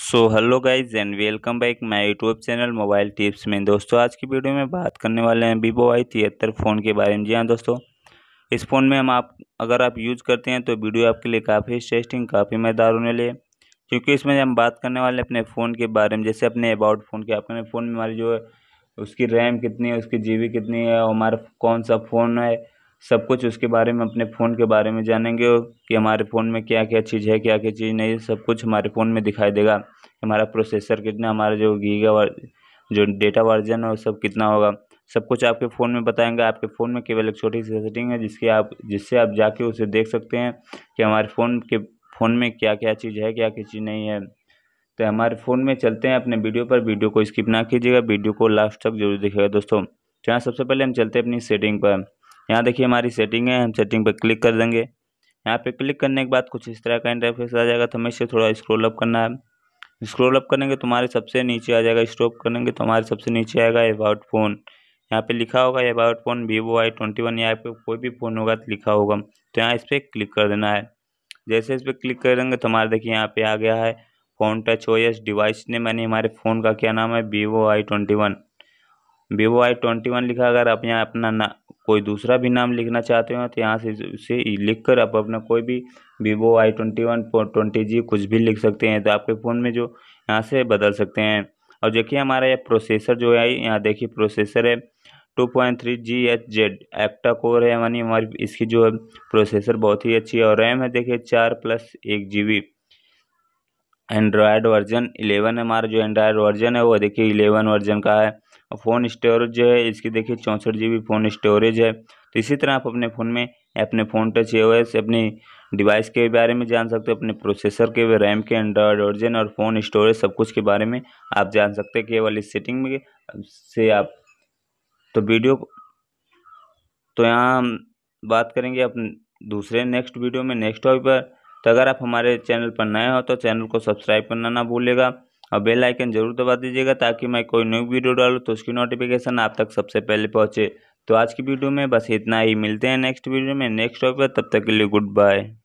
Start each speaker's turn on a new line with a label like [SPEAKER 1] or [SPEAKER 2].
[SPEAKER 1] so hello guys and welcome back my YouTube channel mobile tips में दोस्तों आज की वीडियो में बात करने वाले हैं वीवो आई तिहत्तर फ़ोन के बारे में जी हाँ दोस्तों इस फ़ोन में हम आप अगर आप यूज़ करते हैं तो वीडियो आपके लिए काफ़ी इंटरेस्टिंग काफ़ी मजेदार होने लिए क्योंकि इसमें हम बात करने वाले हैं अपने फ़ोन के बारे में जैसे अपने अबाउट फ़ोन के अपने फ़ोन में हमारी जो है उसकी रैम कितनी है उसकी जी कितनी है हमारा कौन सा फ़ोन है सब कुछ उसके बारे में अपने फ़ोन के बारे में जानेंगे कि हमारे फ़ोन में क्या क्या चीज़ है क्या क्या चीज़ नहीं है सब कुछ हमारे फ़ोन में दिखाई देगा हमारा प्रोसेसर कितना हमारा जो गीगा जो डेटा वर्जन है सब कितना होगा सब कुछ आपके फ़ोन में बताएंगे आपके फ़ोन में केवल एक छोटी सी सेटिंग है जिसकी आप जिससे आप जाके उसे देख सकते हैं कि हमारे फ़ोन के फ़ोन में क्या क्या चीज़ है क्या क्या चीज़ नहीं है तो हमारे फ़ोन में चलते हैं अपने वीडियो पर वीडियो को स्किप ना कीजिएगा वीडियो को लास्ट तक जरूर देखिएगा दोस्तों तो यहाँ सबसे पहले हम चलते हैं अपनी सेटिंग पर यहाँ देखिए हमारी सेटिंग है हम सेटिंग पर क्लिक कर देंगे यहाँ पे क्लिक करने के बाद कुछ इस तरह का इंटरफेस आ जाएगा तो हमें इसे थोड़ा स्क्रोल अप करना है स्क्रोल अप करेंगे तो तुम्हारे सबसे नीचे आ जाएगा स्टॉप करेंगे तो हमारे सबसे नीचे आएगा अबाउट फ़ोन यहाँ पे लिखा होगा about phone Vivo I twenty one या पे कोई भी फ़ोन होगा तो लिखा होगा तो यहाँ इस पर क्लिक कर देना है जैसे इस पर क्लिक कर देंगे तो हमारे देखिए यहाँ पर आ गया है phone touch O S device ने मैंने हमारे फ़ोन का क्या नाम है Vivo I twenty one Vivo I twenty one लिखा अगर आप यहाँ अपना ना कोई दूसरा भी नाम लिखना चाहते हो तो यहाँ से उसे लिख कर आप अपना कोई भी Vivo I twenty one twenty G कुछ भी लिख सकते हैं तो आपके फ़ोन में जो यहाँ से बदल सकते हैं और देखिए हमारा यह प्रोसेसर जो है यहाँ देखिए प्रोसेसर है two point three G H Z octa core है यानी हमारी इसकी जो है प्रोसेसर बहुत ही अच्छी है और रैम है देखिए चार प्लस एक G B Android version eleven हमारा जो एंड्रॉयड वर्जन है वो देखिए इलेवन वर्जन का है फ़ोन स्टोरेज जो है इसकी देखिए चौंसठ जी बी फ़ोन स्टोरेज है तो इसी तरह आप अपने फ़ोन में अपने फ़ोन टच ए से अपने डिवाइस के बारे में जान सकते हो अपने प्रोसेसर के रैम के एंड्रॉयड वर्जन और फ़ोन स्टोरेज सब कुछ के बारे में आप जान सकते हैं केवल इस सेटिंग में से आप तो वीडियो तो यहाँ हम बात करेंगे अपने दूसरे नेक्स्ट वीडियो में नेक्स्ट टॉपिक पर तो अगर आप हमारे चैनल पर नए हो तो चैनल को सब्सक्राइब करना ना भूलेगा और बेल आइकन जरूर दबा दीजिएगा ताकि मैं कोई न्यू वीडियो डालूँ तो उसकी नोटिफिकेशन आप तक सबसे पहले पहुँचे तो आज की वीडियो में बस इतना ही मिलते हैं नेक्स्ट वीडियो में नेक्स्ट टॉपिक तब तक के लिए गुड बाय